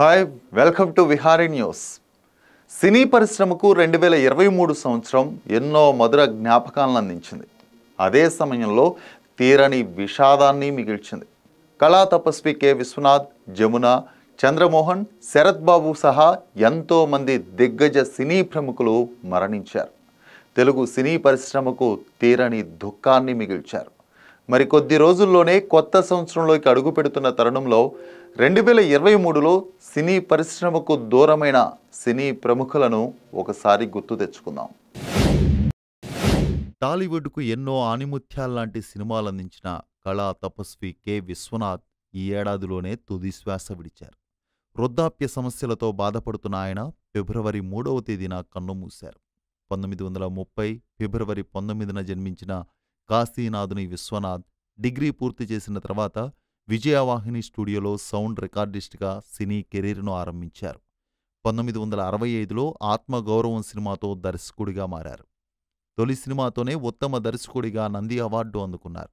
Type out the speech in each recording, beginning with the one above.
hi welcome to Vihari news సినీ పరిశ్రమకు రెండు వేల ఇరవై మూడు సంవత్సరం ఎన్నో మధుర జ్ఞాపకాలను అందించింది అదే సమయంలో తీరని విషాదాన్ని మిగిల్చింది కళా తపస్వి కె విశ్వనాథ్ జమున చంద్రమోహన్ శరత్ బాబు సహా ఎంతోమంది దిగ్గజ సినీ ప్రముఖులు మరణించారు తెలుగు సినీ పరిశ్రమకు తీరని దుఃఖాన్ని మిగిల్చారు మరికొద్ది రోజుల్లోనే కొత్త సంవత్సరంలోకి అడుగుపెడుతున్న తరుణంలో రెండు వేల ఇరవై మూడులో సినీ పరిశ్రమకు దూరమైన సినీ ప్రముఖులను ఒకసారి గుర్తు తెచ్చుకుందాం టాలీవుడ్కు ఎన్నో ఆణిముత్యాల్లాంటి సినిమాలు అందించిన కళా తపస్వి కె విశ్వనాథ్ ఈ ఏడాదిలోనే తుదిశ్వాస విడిచారు వృద్ధాప్య సమస్యలతో బాధపడుతున్న ఆయన ఫిబ్రవరి మూడవ తేదీన కన్నుమూశారు పంతొమ్మిది వందల ముప్పై ఫిబ్రవరి పంతొమ్మిదిన జన్మించిన కాశీనాథుని విశ్వనాథ్ డిగ్రీ పూర్తి చేసిన తర్వాత విజయవాహిని స్టూడియోలో సౌండ్ రికార్డిస్ట్గా సినీ కెరీర్ను ఆరంభించారు పంతొమ్మిది వందల అరవై ఐదులో ఆత్మగౌరవం సినిమాతో దర్శకుడిగా మారారు తొలి సినిమాతోనే ఉత్తమ దర్శకుడిగా నంది అవార్డు అందుకున్నారు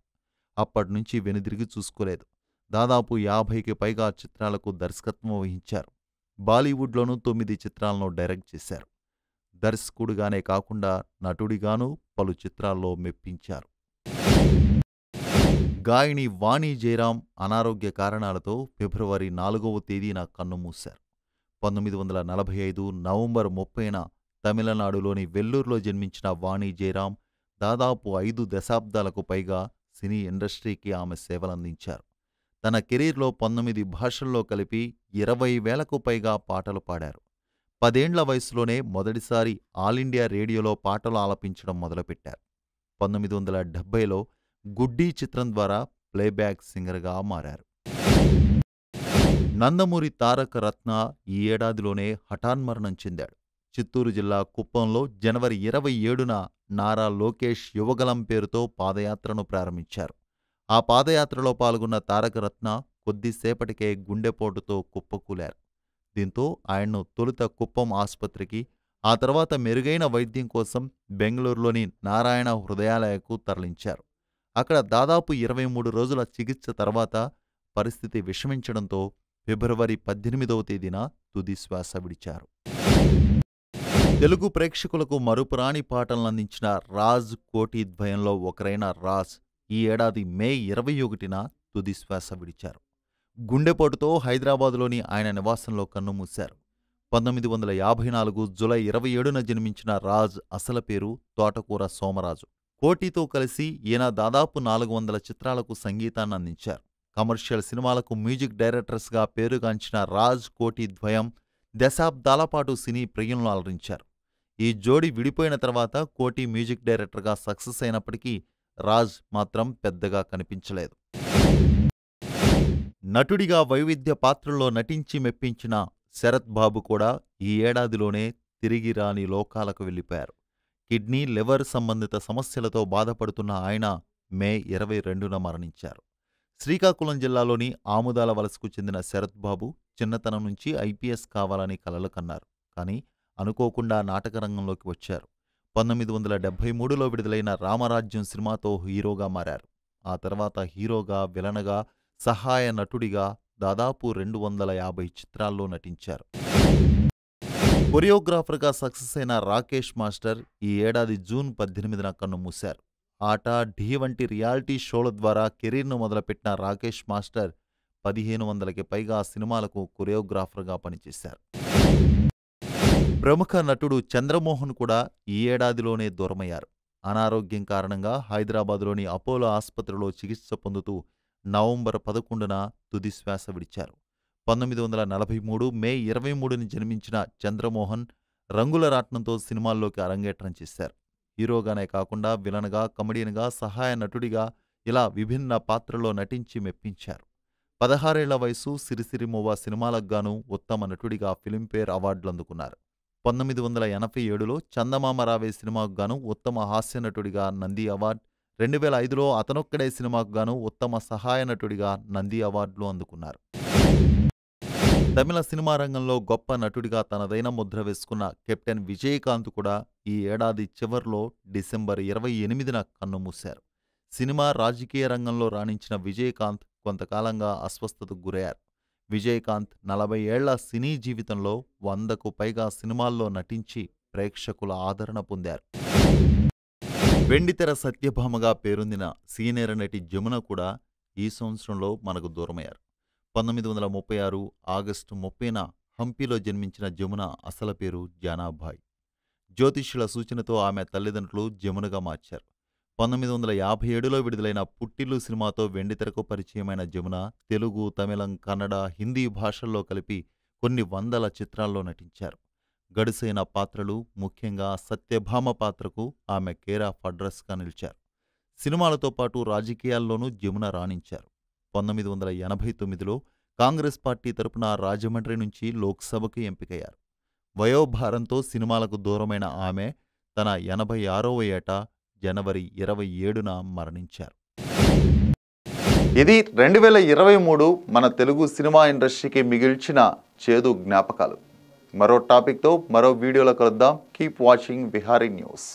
అప్పటినుంచి వెనుదిరిగి చూసుకోలేదు దాదాపు యాభైకి పైగా చిత్రాలకు దర్శకత్వం వహించారు బాలీవుడ్లోనూ తొమ్మిది చిత్రాలను డైరెక్ట్ చేశారు దర్శకుడిగానే కాకుండా నటుడిగానూ పలు చిత్రాల్లో మెప్పించారు గాయని వాణి జయరాం అనారోగ్య కారణాలతో ఫిబ్రవరి నాలుగవ తేదీన మూశారు పంతొమ్మిది వందల నలభై ఐదు నవంబర్ ముప్పైన తమిళనాడులోని వెల్లూరులో జన్మించిన వాణి జయరాం దాదాపు ఐదు దశాబ్దాలకు పైగా సినీ ఇండస్ట్రీకి ఆమె సేవలందించారు తన కెరీర్లో పంతొమ్మిది భాషల్లో కలిపి ఇరవై వేలకు పైగా పాటలు పాడారు పదేండ్ల వయసులోనే మొదటిసారి ఆల్ ఇండియా రేడియోలో పాటలు ఆలపించడం మొదలుపెట్టారు పంతొమ్మిది వందల డెబ్బైలో గుడ్డీ చిత్రం ద్వారా ప్లేబ్యాక్ సింగర్గా మారారు నందమూరి తారక రత్న ఈ ఏడాదిలోనే హఠాన్మరణం చెందాడు చిత్తూరు జిల్లా కుప్పంలో జనవరి ఇరవై ఏడున నారా లోకేష్ యువగలం పేరుతో పాదయాత్రను ప్రారంభించారు ఆ పాదయాత్రలో పాల్గొన్న తారకరత్న కొద్దిసేపటికే గుండెపోటుతో కుప్పకూలారు దీంతో ఆయన్ను తొలుత కుప్పం ఆసుపత్రికి ఆ తర్వాత మెరుగైన వైద్యం కోసం బెంగళూరులోని నారాయణ హృదయాలయకు తరలించారు అక్కడ దాదాపు ఇరవై మూడు రోజుల చికిత్స తర్వాత పరిస్థితి విషమించడంతో ఫిబ్రవరి పద్దెనిమిదవ తేదీన తుది శ్వాస విడిచారు తెలుగు ప్రేక్షకులకు పాటలను అందించిన రాజ్ కోటి ఒకరైన రాజ్ ఈ ఏడాది మే ఇరవై ఒకటిన తుది శ్వాస విడిచారు గుండెపోటుతో హైదరాబాదులోని ఆయన నివాసంలో కన్నుమూశారు పంతొమ్మిది వందల యాభై నాలుగు జులై ఇరవై ఏడున జన్మించిన రాజ్ అసల పేరు తోటకూర సోమరాజు కోటితో కలిసి ఈయన దాదాపు నాలుగు వందల చిత్రాలకు సంగీతాన్ని అందించారు కమర్షియల్ సినిమాలకు మ్యూజిక్ డైరెక్టర్స్గా పేరుగాంచిన రాజ్ కోటి ద్వయం దశాబ్దాల పాటు సినీ ప్రియులను అలరించారు ఈ జోడి విడిపోయిన తర్వాత కోటి మ్యూజిక్ డైరెక్టర్గా సక్సెస్ అయినప్పటికీ రాజ్ మాత్రం పెద్దగా కనిపించలేదు నటుడిగా వైవిధ్య పాత్రల్లో నటించి మెప్పించిన శరత్ బాబు కూడా ఈ ఏడాదిలోనే తిరిగి రాని లోకాలకు వెళ్ళిపోయారు కిడ్నీ లివర్ సంబంధిత సమస్యలతో బాధపడుతున్న ఆయన మే ఇరవై రెండున మరణించారు శ్రీకాకుళం జిల్లాలోని ఆముదాల వలసకు చెందిన శరత్ బాబు చిన్నతనం నుంచి ఐపీఎస్ కావాలని కలలు కన్నారు కానీ అనుకోకుండా నాటకరంగంలోకి వచ్చారు పంతొమ్మిది వందల డెబ్బై మూడులో విడుదలైన రామరాజ్యం సినిమాతో హీరోగా మారారు ఆ తర్వాత హీరోగా విలనగా సహాయ నటుడిగా దాదాపు రెండు వందల యాభై చిత్రాల్లో నటించారు కొరియోగ్రాఫర్గా సక్సెస్ అయిన రాకేష్ మాస్టర్ ఈ ఏడాది జూన్ పద్దెనిమిదిన కన్ను మూశారు ఆట ఢీ వంటి రియాలిటీ షోల ద్వారా కెరీర్ను మొదలుపెట్టిన రాకేష్ మాస్టర్ పదిహేను వందలకి పైగా సినిమాలకు కొరియోగ్రాఫర్గా పనిచేశారు ప్రముఖ నటుడు చంద్రమోహన్ కూడా ఈ ఏడాదిలోనే దూరమయ్యారు అనారోగ్యం కారణంగా హైదరాబాద్లోని అపోలో ఆసుపత్రిలో చికిత్స పొందుతూ నవంబర్ పదకొండున తుదిశ్వాస విడిచారు పంతొమ్మిది వందల నలభై మూడు మే ఇరవై మూడుని జన్మించిన చంద్రమోహన్ రంగుల రాట్నంతో సినిమాల్లోకి అరంగేట్రం చేశారు హీరోగానే కాకుండా విలన్గా కమెడియన్గా సహాయ నటుడిగా ఇలా విభిన్న పాత్రలో నటించి మెప్పించారు పదహారేళ్ల వయసు సిరిసిరిమోవా సినిమాలకు గాను ఉత్తమ నటుడిగా ఫిలింఫేర్ అవార్డులు అందుకున్నారు పంతొమ్మిది వందల ఎనభై ఏడులో చందమామ రావే సినిమాకు గాను ఉత్తమ హాస్య నటుడిగా నంది అవార్డ్ రెండు వేల ఐదులో అతనొక్కడే సినిమాకు గాను ఉత్తమ సహాయ నటుడిగా నంది అవార్డులు అందుకున్నారు తమిళ సినిమా రంగంలో గొప్ప నటుడిగా తనదైన ముద్ర వేసుకున్న కెప్టెన్ విజయకాంత్ కూడా ఈ ఏడాది చివర్లో డిసెంబర్ ఇరవై ఎనిమిదిన కన్నుమూశారు సినిమా రాజకీయ రంగంలో రాణించిన విజయకాంత్ కొంతకాలంగా అస్వస్థతకు గురయ్యారు విజయకాంత్ నలభై ఏళ్ల సినీ జీవితంలో వందకు పైగా సినిమాల్లో నటించి ప్రేక్షకుల ఆదరణ పొందారు వెండితెర సత్యభామగా పేరొందిన సీనియర్ నటి జమున కూడా ఈ సంవత్సరంలో మనకు దూరమయ్యారు పంతొమ్మిది వందల ముప్పై ఆరు ఆగస్టు ముప్పైన హంపీలో జన్మించిన జమున అసల పేరు జానాభాయ్ జ్యోతిష్యుల సూచనతో ఆమె తల్లిదండ్రులు జమునగా మార్చారు పంతొమ్మిది వందల యాభై ఏడులో విడుదలైన పుట్టిల్లు సినిమాతో వెండితెరకు పరిచయమైన జమున తెలుగు తమిళం కన్నడ హిందీ భాషల్లో కలిపి కొన్ని వందల చిత్రాల్లో నటించారు గడుసైన పాత్రలు ముఖ్యంగా సత్యభామ పాత్రకు ఆమె కేరా ఫడ్రస్గా అడ్రస్గా నిలిచారు సినిమాలతో పాటు రాజకీయాల్లోనూ జమున రాణించారు పంతొమ్మిది వందల ఎనభై తొమ్మిదిలో కాంగ్రెస్ పార్టీ తరపున రాజమండ్రి నుంచి లోక్సభకు ఎంపికయ్యారు వయోభారంతో సినిమాలకు దూరమైన ఆమె తన ఎనభై ఆరవ ఏట జనవరి ఇరవై ఏడున మరణించారు ఇది రెండు వేల ఇరవై మూడు మన తెలుగు సినిమా ఇండస్ట్రీకి మిగిల్చిన చేదు జ్ఞాపకాలు మరో టాపిక్తో మరో వీడియోలో కలుద్దాం కీప్ వాచింగ్ బిహారీ న్యూస్